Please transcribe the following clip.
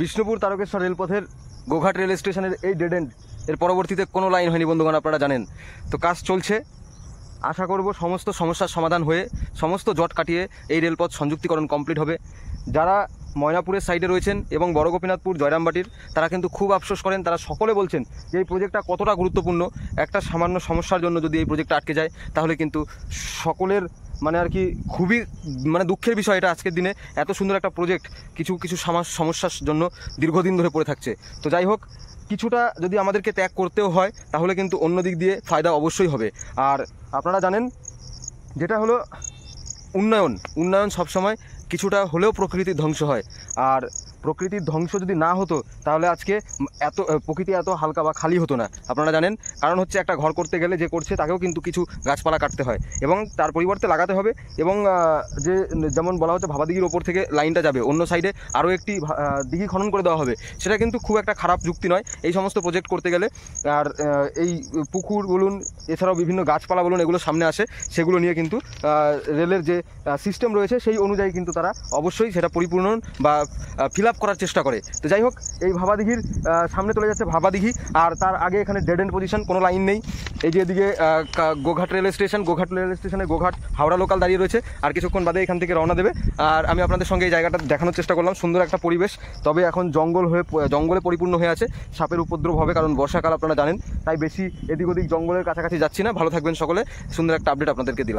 বিষ্ণুপুর তারকেশ্বর রেলপথের গোঘাট রেল স্টেশনের এই ডেড এন্ড এর পরবর্তীতে কোনো লাইন হয়নি বন্ধুগণ আপনারা জানেন তো কাজ চলছে আশা করব সমস্ত সমস্যার সমাধান হয়ে সমস্ত জট কাটিয়ে এই রেলপথ সংযুক্তিকরণ কমপ্লিট হবে যারা ময়নাপুরের সাইডে রয়েছেন এবং বড় গোপীনাথপুর জয়রামবাটির তারা কিন্তু খুব আফসোস করেন তারা সকলে বলছেন যে এই প্রজেক্টটা কতটা গুরুত্বপূর্ণ একটা সামান্য সমস্যার জন্য যদি এই প্রজেক্টটা আটকে যায় তাহলে কিন্তু সকলের মানে আর কি খুবই মানে দুঃখের বিষয় এটা আজকের দিনে এত সুন্দর একটা প্রজেক্ট কিছু কিছু সমস্যার জন্য দীর্ঘদিন ধরে পড়ে থাকছে তো যাই হোক কিছুটা যদি আমাদেরকে ত্যাগ করতেও হয় তাহলে কিন্তু অন্য দিক দিয়ে ফায়দা অবশ্যই হবে আর আপনারা জানেন যেটা হলো উন্নয়ন উন্নয়ন সবসময় কিছুটা হলেও প্রকৃতি ধ্বংস হয় আর প্রকৃতির ধ্বংস যদি না হতো তাহলে আজকে এত প্রকৃতি এত হালকা বা খালি হতো না আপনারা জানেন কারণ হচ্ছে একটা ঘর করতে গেলে যে করছে তাকেও কিন্তু কিছু গাছপালা কাটতে হয় এবং তার পরিবর্তে লাগাতে হবে এবং যে যেমন বলা হচ্ছে ভাবাদিঘির ওপর থেকে লাইনটা যাবে অন্য সাইডে আরও একটি দিঘি খনন করে দেওয়া হবে সেটা কিন্তু খুব একটা খারাপ যুক্তি নয় এই সমস্ত প্রজেক্ট করতে গেলে আর এই পুকুর বলুন এছাড়াও বিভিন্ন গাছপালা বলুন এগুলো সামনে আসে সেগুলো নিয়ে কিন্তু রেলের যে সিস্টেম রয়েছে সেই অনুযায়ী কিন্তু তারা অবশ্যই সেটা পরিপূর্ণ বা ফিল ট্র্যাপ করার চেষ্টা করে তো যাই হোক এই ভাবাদিঘির সামনে চলে যাচ্ছে ভাবাদিঘি আর তার আগে এখানে ডেড এন্ড পজিশন কোনো লাইন নেই এই যে এদিকে Goghat rail station Goghat rail স্টেশনে গোঘাট হাওড়া লোকাল দাঁড়িয়ে রয়েছে আর কিছুক্ষণ বাদে এখান থেকে রওনা দেবে আর আমি আপনাদের সঙ্গে এই জায়গাটা দেখানোর চেষ্টা করলাম সুন্দর একটা পরিবেশ তবে এখন জঙ্গল হয়ে জঙ্গলে পরিপূর্ণ হয়ে আছে সাপের উপদ্রব হবে কারণ বর্ষাকাল আপনারা জানেন তাই বেশি এদিক ওদিক জঙ্গলের কাছাকাছি যাচ্ছি না ভালো থাকবেন সকলে সুন্দর একটা আপডেট আপনাদেরকে দিলাম